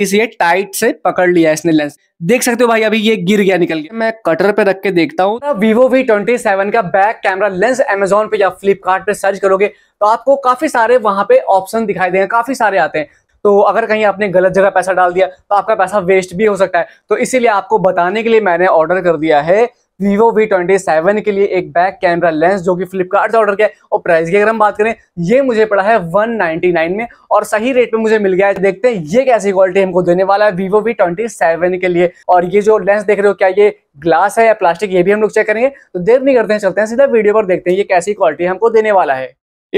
इसलिए टाइट से पकड़ लिया इसने लेंस देख सकते हो भाई अभी ये गिर गया निकल गया मैं कटर पे रख के देखता हूँ वीवो वी ट्वेंटी सेवन का बैक कैमरा लेंस अमेजोन पे या फ्लिपकार्ट पे सर्च करोगे तो आपको काफी सारे वहां पे ऑप्शन दिखाई देंगे काफी सारे आते हैं तो अगर कहीं आपने गलत जगह पैसा डाल दिया तो आपका पैसा वेस्ट भी हो सकता है तो इसीलिए आपको बताने के लिए मैंने ऑर्डर कर दिया है वीवो वी ट्वेंटी सेवन के लिए एक बैक कैमरा लेंस जो कि फ्लिपकार्ट से ऑर्डर किया है और प्राइस की अगर हम बात करें ये मुझे पड़ा है 199 में और सही रेट पे मुझे मिल गया है देखते हैं ये कैसी क्वालिटी हमको देने वाला है वीवो वी ट्वेंटी सेवन के लिए और ये जो लेंस देख रहे हो क्या ये ग्लास है या प्लास्टिक ये भी हम लोग चेक करेंगे तो देर नहीं करते हैं चलते हैं सीधा वीडियो पर देखते हैं ये कैसी क्वालिटी हमको देने वाला है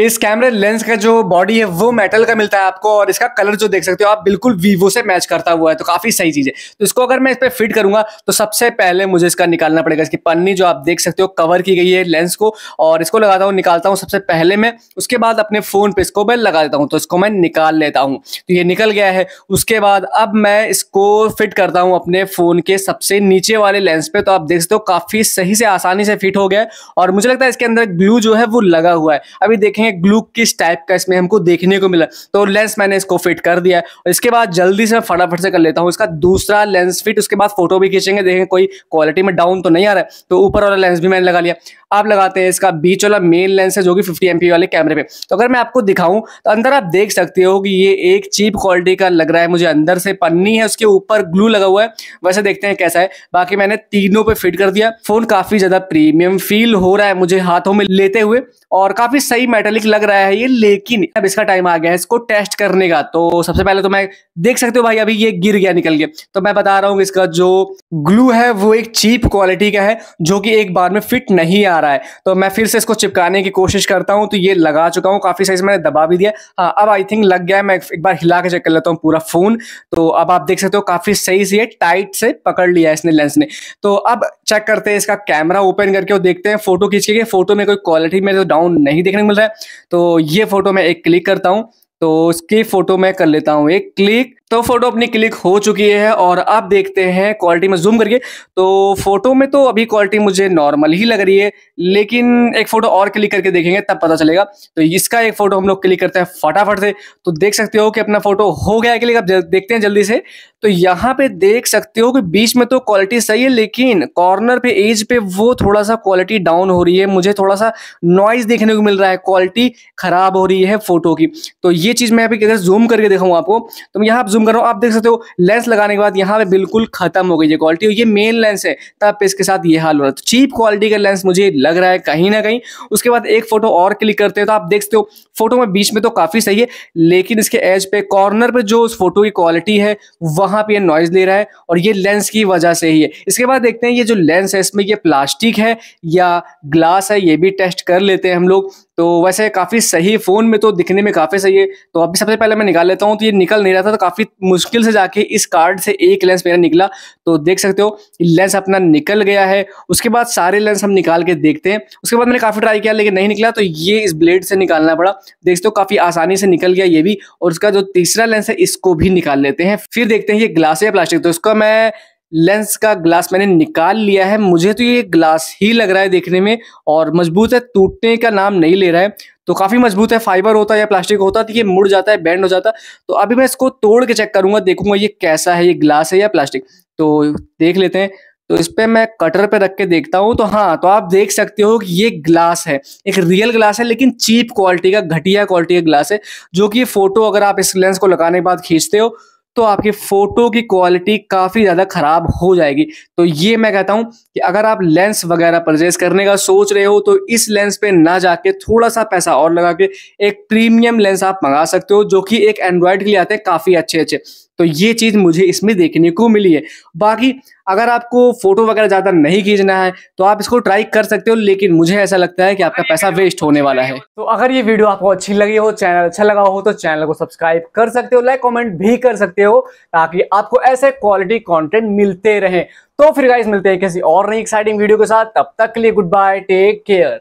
इस कैमरे लेंस का जो बॉडी है वो मेटल का मिलता है आपको और इसका कलर जो देख सकते हो आप बिल्कुल वीवो से मैच करता हुआ है तो काफी सही चीज है तो इसको अगर मैं इस पर फिट करूंगा तो सबसे पहले मुझे इसका निकालना पड़ेगा इसकी पन्नी जो आप देख सकते हो कवर की गई है लेंस को और इसको लगाता हूँ निकालता हूँ सबसे पहले मैं उसके बाद अपने फोन पे इसको मैं लगा देता हूँ तो इसको मैं निकाल लेता हूँ तो ये निकल गया है उसके बाद अब मैं इसको फिट करता हूँ अपने फोन के सबसे नीचे वाले लेंस पे तो आप देख सकते हो काफी सही से आसानी से फिट हो गया और मुझे लगता है इसके अंदर ग्लू जो है वो लगा हुआ है अभी देखें हैं ग्लू किस टाइप का इसमें हमको देखने को मिला तो लेंस मैंने इसको फिट कर दिया है और इसके बाद जल्दी से फटाफट से कर लेता हूँ इसका दूसरा लेंस फिट उसके बाद फोटो भी खींचेंगे देखें कोई क्वालिटी में डाउन तो नहीं आ रहा है तो ऊपर वाला लेंस भी मैंने लगा लिया आप लगाते हैं इसका बीच वाला मेन लेंस है जो कि फिफ्टी एम वाले कैमरे पे तो अगर मैं आपको दिखाऊं तो अंदर आप देख सकते हो कि ये एक चीप क्वालिटी का लग रहा है मुझे अंदर से पन्नी है उसके ऊपर ग्लू लगा हुआ है वैसे देखते हैं कैसा है बाकी मैंने तीनों पे फिट कर दिया फोन काफी ज्यादा प्रीमियम फील हो रहा है मुझे हाथों में लेते हुए और काफी सही मेटल मेटालिक लग रहा है ये लेकिन अब इसका टाइम आ गया है इसको टेस्ट करने का तो सबसे पहले तो मैं देख सकते हो भाई अभी ये गिर गया निकल गया तो मैं बता रहा हूँ इसका जो ग्लू है वो एक चीप क्वालिटी का है जो कि एक बार में फिट नहीं आ रहा है तो मैं फिर से इसको चिपकाने की कोशिश करता हूँ तो ये लगा चुका हूँ काफ़ी साइज मैंने दबा भी दिया हाँ अब आई थिंक लग गया है मैं एक बार हिला के चेक कर लेता हूँ पूरा फ़ोन तो अब आप देख सकते हो काफ़ी सही से टाइट से पकड़ लिया इसने लेंस ने तो अब चेक करते हैं इसका कैमरा ओपन करके देखते हैं फोटो खींच के फोटो में कोई क्वालिटी में तो डाउन नहीं देखने को मिल रहा है तो ये फोटो मैं एक क्लिक करता हूँ तो उसकी फोटो मैं कर लेता हूँ एक क्लिक तो फोटो अपनी क्लिक हो चुकी है और आप देखते हैं क्वालिटी में जूम करके तो फोटो में तो अभी क्वालिटी मुझे नॉर्मल ही लग रही है लेकिन एक फोटो और क्लिक करके देखेंगे तब पता चलेगा तो इसका एक फोटो हम लोग क्लिक करते हैं फटाफट से तो देख सकते हो कि अपना फोटो हो गया क्लिक आप देखते हैं जल्दी से तो यहाँ पे देख सकते हो कि बीच में तो क्वालिटी सही है लेकिन कॉर्नर पे एज पे वो थोड़ा सा क्वालिटी डाउन हो रही है मुझे थोड़ा सा नॉइज देखने को मिल रहा है क्वालिटी खराब हो रही है फोटो की तो ये चीज मैं अभी जूम करके दिखाऊँ आपको तो यहाँ जूम कर रहा हूँ आप देख सकते हो लेंस लगाने के बाद यहाँ पे बिल्कुल खत्म हो गई ये क्वालिटी और ये मेन लेंस है तब पे इसके साथ ये हाल हो रहा है तो चीप क्वालिटी का लेंस मुझे लग रहा है कहीं ना कहीं उसके बाद एक फोटो और क्लिक करते हैं तो आप देख सकते हो फोटो में बीच में तो काफी सही है लेकिन इसके एज पे कॉर्नर पर जो उस फोटो की क्वालिटी है वहां पर यह नॉइज ले रहा है और ये लेंस की वजह से ही है इसके बाद देखते हैं ये जो लेंस है इसमें ये प्लास्टिक है या ग्लास है ये भी टेस्ट कर लेते हैं हम लोग तो वैसे काफ़ी सही फ़ोन में तो दिखने में काफ़ी सही है तो अभी सबसे पहले मैं निकाल लेता हूँ तो ये निकल नहीं रहा था तो काफ़ी मुश्किल से जाके इस कार्ड से एक लेंस मेरा निकला तो देख सकते हो लेंस अपना निकल गया है उसके बाद सारे लेंस हम निकाल के देखते हैं उसके बाद मैंने काफ़ी ट्राई किया लेकिन नहीं निकला तो ये इस ब्लेड से निकालना पड़ा देखते हो काफ़ी आसानी से निकल गया ये भी और उसका जो तीसरा लेंस है इसको भी निकाल लेते हैं फिर देखते हैं ये ग्लास या प्लास्टिक तो उसका मैं लेंस का ग्लास मैंने निकाल लिया है मुझे तो ये ग्लास ही लग रहा है देखने में और मजबूत है टूटने का नाम नहीं ले रहा है तो काफ़ी मजबूत है फाइबर होता है या प्लास्टिक होता है तो ये मुड़ जाता है बैंड हो जाता है तो अभी मैं इसको तोड़ के चेक करूंगा देखूंगा ये कैसा है ये ग्लास है या प्लास्टिक तो देख लेते हैं तो इस पर मैं कटर पर रख के देखता हूँ तो हाँ तो आप देख सकते हो कि ये ग्लास है एक रियल ग्लास है लेकिन चीप क्वालिटी का घटिया क्वालिटी का ग्लास है जो कि फोटो अगर आप इस लेंस को लगाने के बाद खींचते हो तो आपकी फोटो की क्वालिटी काफ़ी ज़्यादा ख़राब हो जाएगी तो ये मैं कहता हूं कि अगर आप लेंस वगैरह परचेज करने का सोच रहे हो तो इस लेंस पे ना जाके थोड़ा सा पैसा और लगा के एक प्रीमियम लेंस आप मंगा सकते हो जो कि एक एंड्रॉयड के लिए आते हैं काफ़ी अच्छे अच्छे तो ये चीज़ मुझे इसमें देखने को मिली है बाकी अगर आपको फोटो वगैरह ज़्यादा नहीं खींचना है तो आप इसको ट्राई कर सकते हो लेकिन मुझे ऐसा लगता है कि आपका हाँ, पैसा वेस्ट होने वाला है तो अगर ये वीडियो आपको अच्छी लगी हो चैनल अच्छा लगा हो तो चैनल को सब्सक्राइब कर सकते हो लाइक कॉमेंट भी कर सकते हो ताकि आपको ऐसे क्वालिटी कॉन्टेंट मिलते रहे तो फिर गाइज मिलते हैं किसी और नहीं एक्साइटिंग वीडियो के साथ तब तक के लिए गुड बाय टेक केयर